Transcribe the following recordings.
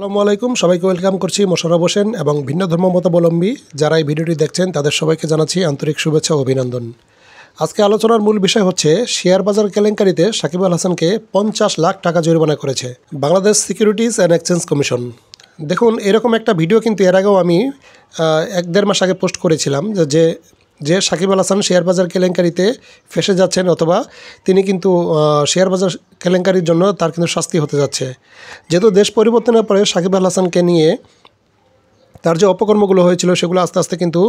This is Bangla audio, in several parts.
আসসালামু আলাইকুম সবাইকে ওয়েলকাম করছি মোশারফ হোসেন এবং ভিন্ন ধর্ম মতাবলম্বী যারা এই ভিডিওটি দেখছেন তাদের সবাইকে জানাচ্ছি আন্তরিক শুভেচ্ছা ও অভিনন্দন আজকে আলোচনার মূল বিষয় হচ্ছে শেয়ার বাজার কেলেঙ্কারিতে সাকিব আল হাসানকে পঞ্চাশ লাখ টাকা জরিমানা করেছে Bangladesh securities and exchange commission দেখুন এরকম একটা ভিডিও কিন্তু এর আগেও আমি এক দেড় মাস আগে পোস্ট করেছিলাম যে যে সাকিব আল হাসান শেয়ার বাজার কেলেঙ্কারিতে ফেসে যাচ্ছেন অথবা তিনি কিন্তু শেয়ার বাজার কেলেঙ্কারির জন্য তার কিন্তু শাস্তি হতে যাচ্ছে যেহেতু দেশ পরিবর্তনের পরে সাকিব আল হাসানকে নিয়ে তার যে অপকর্মগুলো হয়েছিল সেগুলো আস্তে আস্তে কিন্তু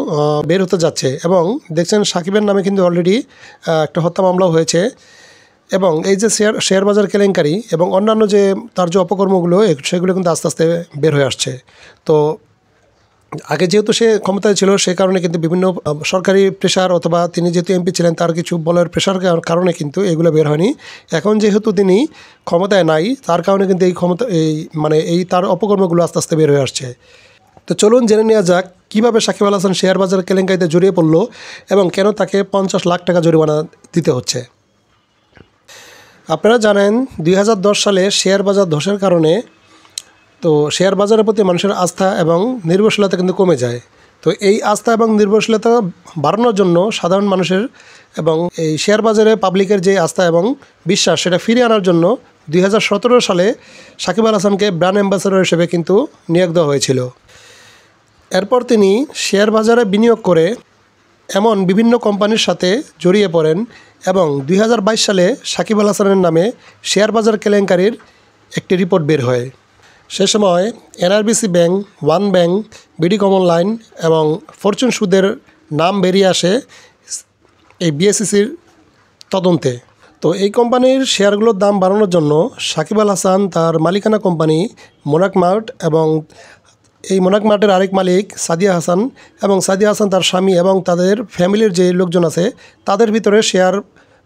বের হতে যাচ্ছে এবং দেখছেন সাকিবের নামে কিন্তু অলরেডি একটা হত্যা মামলাও হয়েছে এবং এই যে শেয়ার শেয়ার বাজার কেলেঙ্কারি এবং অন্যান্য যে তার যে অপকর্মগুলো সেগুলো কিন্তু আস্তে আস্তে বের হয়ে আসছে তো আগে যেহেতু সে ক্ষমতায় ছিল সে কারণে কিন্তু বিভিন্ন সরকারি প্রেশার অথবা তিনি যেহেতু এমপি ছিলেন তার কিছু বলার প্রেশার কারণে কিন্তু এগুলো বের হয়নি এখন যেহেতু তিনি ক্ষমতায় নাই তার কারণে কিন্তু এই ক্ষমতা এই মানে এই তার অপকর্মগুলো আস্তে আস্তে বের হয়ে আসছে তো চলুন জেনে নেওয়া যাক কীভাবে সাকিব আল হাসান শেয়ার বাজার কেলেঙ্কাইতে জড়িয়ে পড়ল এবং কেন তাকে পঞ্চাশ লাখ টাকা জরিমানা দিতে হচ্ছে আপনারা জানেন দুই সালে শেয়ার বাজার ধসের কারণে তো শেয়ার বাজারের প্রতি মানুষের আস্থা এবং নির্ভরশীলতা কিন্তু কমে যায় তো এই আস্থা এবং নির্ভরশীলতা বাড়ানোর জন্য সাধারণ মানুষের এবং এই শেয়ার বাজারে পাবলিকের যে আস্থা এবং বিশ্বাস সেটা ফিরিয়ে আনার জন্য দুই সালে সাকিব আল হাসানকে ব্র্যান্ড অ্যাম্বাসেডর হিসেবে কিন্তু নিয়োগ দেওয়া হয়েছিল এরপর তিনি শেয়ার বাজারে বিনিয়োগ করে এমন বিভিন্ন কোম্পানির সাথে জড়িয়ে পড়েন এবং দুই সালে সাকিব আল হাসানের নামে শেয়ার বাজার কেলেঙ্কারির একটি রিপোর্ট বের হয় সে সময় NRBC bank one bank BD common line এবং ফরচুন সুদের নাম বেরিয়ে আসে এই বিএসসির তদন্তে তো এই কোম্পানির শেয়ারগুলোর দাম বাড়ানোর জন্য সাকিব আল হাসান তার মালিকানা কোম্পানি মোনাকমার্ট এবং এই মোনাকমার্টের আরেক মালিক সাদিয়া হাসান এবং সাদিয়া হাসান তার স্বামী এবং তাদের ফ্যামিলির যে লোকজন আছে তাদের ভিতরে শেয়ার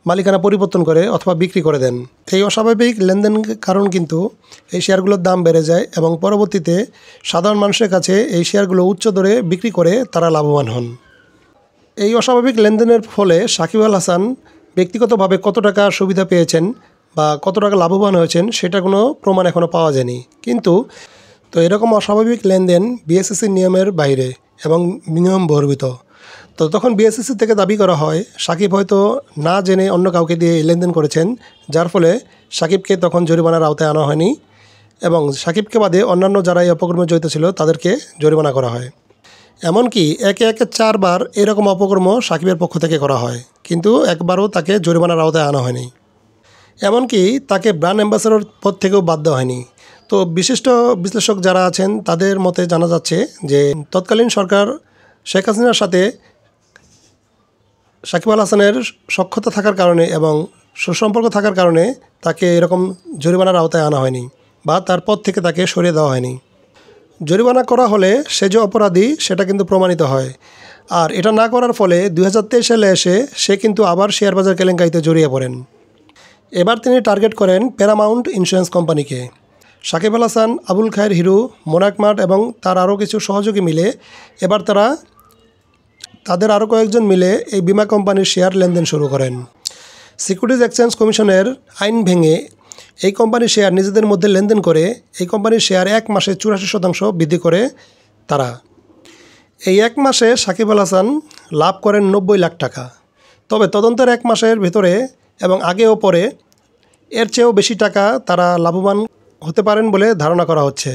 মালিকানা পরিবর্তন করে অথবা বিক্রি করে দেন এই অস্বাভাবিক লেনদেন কারণ কিন্তু এই শেয়ারগুলোর দাম বেড়ে যায় এবং পরবর্তীতে সাধারণ মানুষের কাছে এই শেয়ারগুলো উচ্চ দরে বিক্রি করে তারা লাভবান হন এই অস্বাভাবিক লেনদেনের ফলে সাকিব আল হাসান ব্যক্তিগতভাবে কত টাকা সুবিধা পেয়েছেন বা কত টাকা লাভবান হয়েছেন সেটা কোনো প্রমাণ এখনও পাওয়া যায়নি কিন্তু তো এরকম অস্বাভাবিক লেনদেন বিএসএসির নিয়মের বাইরে এবং নিয়ম বহির্ভূত তো তখন বিএসএসসি থেকে দাবি করা হয় সাকিব হয়তো না জেনে অন্য কাউকে দিয়ে লেনদেন করেছেন যার ফলে সাকিবকে তখন জরিমানার আওতায় আনা হয়নি এবং সাকিবকে বাদে অন্যান্য যারা এই অপকর্মে জড়িত ছিল তাদেরকে জরিমানা করা হয় এমনকি একে একে চারবার এরকম অপকর্ম সাকিবের পক্ষ থেকে করা হয় কিন্তু একবারও তাকে জরিমানার আওতায় আনা হয়নি এমনকি তাকে ব্র্যান্ড অ্যাম্বাসেডর পদ থেকেও বাদ দেওয়া হয়নি তো বিশিষ্ট বিশ্লেষক যারা আছেন তাদের মতে জানা যাচ্ছে যে তৎকালীন সরকার শেখ হাসিনার সাথে সাকিব আল হাসানের সক্ষতা থাকার কারণে এবং সুসম্পর্ক থাকার কারণে তাকে এরকম জরিমানার আওতায় আনা হয়নি বা তার থেকে তাকে সরিয়ে দেওয়া হয়নি জরিমানা করা হলে সে যে অপরাধী সেটা কিন্তু প্রমাণিত হয় আর এটা না করার ফলে দু সালে এসে সে কিন্তু আবার শেয়ার বাজার কেলেঙ্কারিতে জড়িয়ে পড়েন এবার তিনি টার্গেট করেন প্যারামাউন্ট ইন্স্যুরেন্স কোম্পানিকে সাকিব আল হাসান আবুল খায়ের হিরু মোনাকমাট এবং তার আরও কিছু সহযোগী মিলে এবার তারা তাদের আরও কয়েকজন মিলে এই বিমা কোম্পানির শেয়ার লেনদেন শুরু করেন সিকিউরিটিজ এক্সচেঞ্জ কমিশনের আইন ভেঙে এই কোম্পানির শেয়ার নিজেদের মধ্যে লেনদেন করে এই কোম্পানির শেয়ার এক মাসে চুরাশি শতাংশ বৃদ্ধি করে তারা এই এক মাসে সাকিব আল হাসান লাভ করেন নব্বই লাখ টাকা তবে তদন্তের এক মাসের ভেতরে এবং আগে ও পরে এর চেয়েও বেশি টাকা তারা লাভবান হতে পারেন বলে ধারণা করা হচ্ছে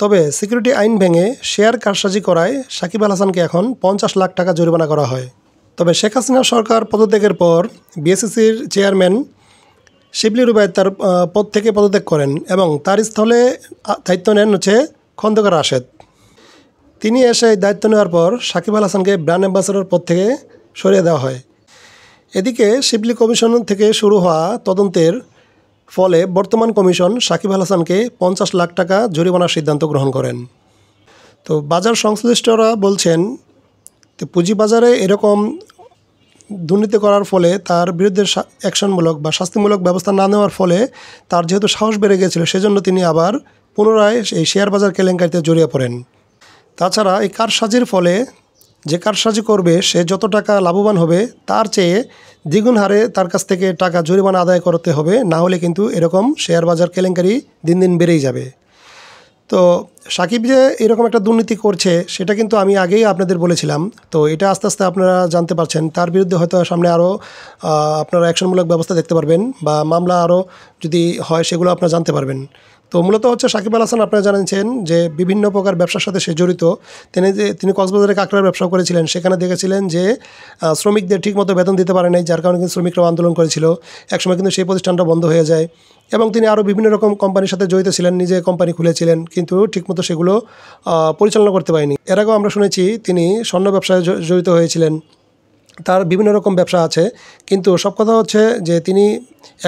তবে সিকিউরিটি আইন ভেঙে শেয়ার কারসাজি করায় সাকিব আল হাসানকে এখন পঞ্চাশ লাখ টাকা জরিমানা করা হয় তবে শেখ হাসিনা সরকার পদত্যাগের পর বিএসসিসির চেয়ারম্যান শিবলি রুবায়ত তার পদ থেকে পদত্যাগ করেন এবং তার স্থলে দায়িত্ব নেন হচ্ছে খন্দকার রাশেদ তিনি এসে দায়িত্ব নেওয়ার পর সাকিব আল হাসানকে ব্র্যান্ড অ্যাম্বাসেডর পদ থেকে সরিয়ে দেওয়া হয় এদিকে শিবলি কমিশন থেকে শুরু হওয়া তদন্তের ফলে বর্তমান কমিশন সাকিব আল হাসানকে পঞ্চাশ লাখ টাকা জরিমানার সিদ্ধান্ত গ্রহণ করেন তো বাজার সংশ্লিষ্টরা বলছেন তো পুঁজিবাজারে এরকম দুর্নীতি করার ফলে তার বিরুদ্ধে অ্যাকশনমূলক বা শাস্তিমূলক ব্যবস্থা না নেওয়ার ফলে তার যেহেতু সাহস বেড়ে গিয়েছিল সেজন্য তিনি আবার পুনরায় এই শেয়ার বাজার কেলেঙ্কারিতে জড়িয়ে পড়েন তাছাড়া এই কারসাজির ফলে যে কারসাজি করবে সে যত টাকা লাভবান হবে তার চেয়ে দ্বিগুণ হারে তার কাছ থেকে টাকা জরিমানা আদায় করতে হবে না হলে কিন্তু এরকম শেয়ার বাজার কেলেঙ্কারি দিন দিন বেড়েই যাবে তো সাকিব যে এরকম একটা দুর্নীতি করছে সেটা কিন্তু আমি আগেই আপনাদের বলেছিলাম তো এটা আস্তে আস্তে আপনারা জানতে পারছেন তার বিরুদ্ধে হয়তো সামনে আরও আপনারা অ্যাকশনমূলক ব্যবস্থা দেখতে পারবেন বা মামলা আরও যদি হয় সেগুলো আপনারা জানতে পারবেন তো মূলত হচ্ছে সাকিব আল হাসান আপনারা জানিয়েছেন যে বিভিন্ন প্রকার ব্যবসার সাথে সে জড়িত তিনি যে তিনি কক্সবাজারে কাঁকড়ার ব্যবসা করেছিলেন সেখানে দেখেছিলেন যে শ্রমিকদের ঠিকমতো বেতন দিতে পারে নাই যার কারণে কিন্তু শ্রমিকরাও আন্দোলন করেছিল একসময় কিন্তু সেই প্রতিষ্ঠানটা বন্ধ হয়ে যায় এবং তিনি আরও বিভিন্ন রকম কোম্পানির সাথে জড়িত ছিলেন নিজে কোম্পানি খুলেছিলেন কিন্তু ঠিকমতো সেগুলো পরিচালনা করতে পারেনি এর আগেও আমরা শুনেছি তিনি স্বর্ণ ব্যবসায় জড়িত হয়েছিলেন তার বিভিন্ন রকম ব্যবসা আছে কিন্তু সব কথা হচ্ছে যে তিনি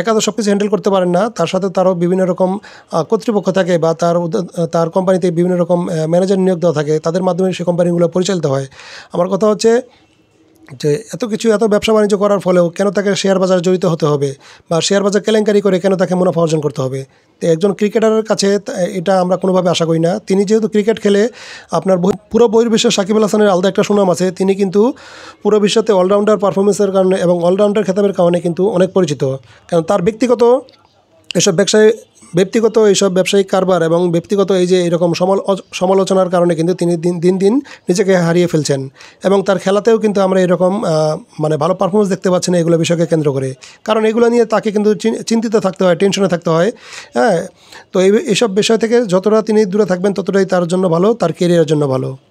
একা তো সব কিছু হ্যান্ডেল করতে পারেন না তার সাথে তারও বিভিন্ন রকম কর্তৃপক্ষ থাকে বা তার তার কোম্পানিতে বিভিন্ন রকম ম্যানেজার নিয়োগ দেওয়া থাকে তাদের মাধ্যমে সে কোম্পানিগুলো পরিচালিত হয় আমার কথা হচ্ছে যে এত কিছু এত ব্যবসা বাণিজ্য করার ফলেও কেন তাকে শেয়ার বাজার জড়িত হতে হবে বা শেয়ার বাজার কেলেঙ্কারি করে কেন তাকে মুনাফা অর্জন করতে হবে তো একজন ক্রিকেটারের কাছে এটা আমরা কোনোভাবে আশা করি না তিনি যেহেতু ক্রিকেট খেলে আপনার পুরো বহির্বিশ্বের সাকিব আল হাসানের আলাদা একটা সুনাম আছে তিনি কিন্তু পুরো বিশ্বতে অলরাউন্ডার পারফরমেন্সের কারণে এবং অলরাউন্ডার খেতাবের কারণে কিন্তু অনেক পরিচিত কারণ তার ব্যক্তিগত এসব ব্যবসায়ী ব্যক্তিগত এইসব ব্যবসায়িক কারবার এবং ব্যক্তিগত এই যে এরকম সমালোচনার কারণে কিন্তু তিনি দিন দিন দিন নিজেকে হারিয়ে ফেলছেন এবং তার খেলাতেও কিন্তু আমরা এরকম মানে ভালো পারফরমেন্স দেখতে পাচ্ছি না এগুলো বিষয়কে কেন্দ্র করে কারণ এগুলো নিয়ে তাকে কিন্তু চিন্তিত থাকতে হয় টেনশনে থাকতে হয় হ্যাঁ তো এই এইসব বিষয় থেকে যতটা তিনি দূরে থাকবেন ততটাই তার জন্য ভালো তার কেরিয়ারের জন্য ভালো